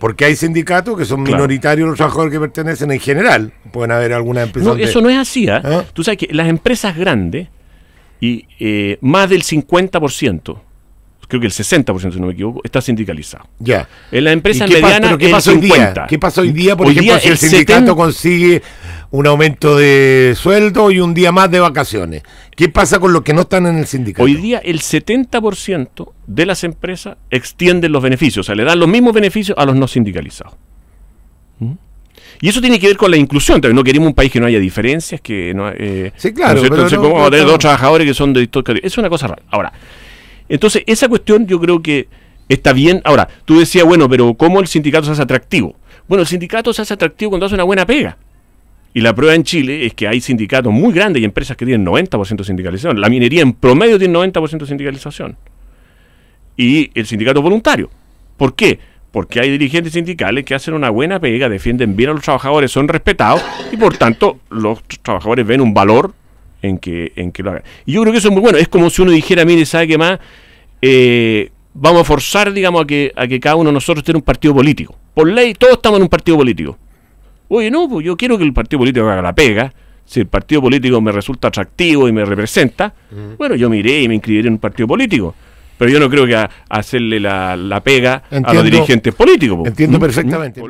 Porque hay sindicatos que son minoritarios los trabajadores que pertenecen en general. Pueden haber algunas empresas. No, eso no es así. ¿ah? ¿Ah? Tú sabes que las empresas grandes, y eh, más del 50%, creo que el 60%, si no me equivoco, está sindicalizado. Ya. En las empresas medianas, ¿qué pasa Hoy día? ¿Qué pasa hoy día, por ejemplo, si el, sindicato consigue un aumento de sueldo y un día más de vacaciones. ¿Qué pasa con los que no están en el sindicato? Hoy día el 70% de las empresas extienden los beneficios, o sea, le dan los mismos beneficios a los no sindicalizados. ¿Mm? Y eso tiene que ver con la inclusión. También no queremos un país que no haya diferencias, que no. Eh, sí, claro. entonces, ¿cómo vamos a tener dos trabajadores que son de distintos Es una cosa rara. Ahora, entonces, esa cuestión yo creo que está bien. Ahora, tú decías, bueno, pero ¿cómo el sindicato se hace atractivo? Bueno, el sindicato se hace atractivo cuando hace una buena pega. Y la prueba en Chile es que hay sindicatos muy grandes y empresas que tienen 90% de sindicalización. La minería en promedio tiene 90% de sindicalización. Y el sindicato voluntario. ¿Por qué? Porque hay dirigentes sindicales que hacen una buena pega, defienden bien a los trabajadores, son respetados y por tanto los trabajadores ven un valor en que, en que lo hagan. Y yo creo que eso es muy bueno. Es como si uno dijera, mire, ¿sabe qué más? Eh, vamos a forzar, digamos, a que, a que cada uno de nosotros tenga un partido político. Por ley, todos estamos en un partido político. Oye, no, pues yo quiero que el partido político haga la pega. Si el partido político me resulta atractivo y me representa, bueno, yo miré y me inscribiré en un partido político. Pero yo no creo que hacerle la, pega a los dirigentes políticos. Entiendo perfectamente.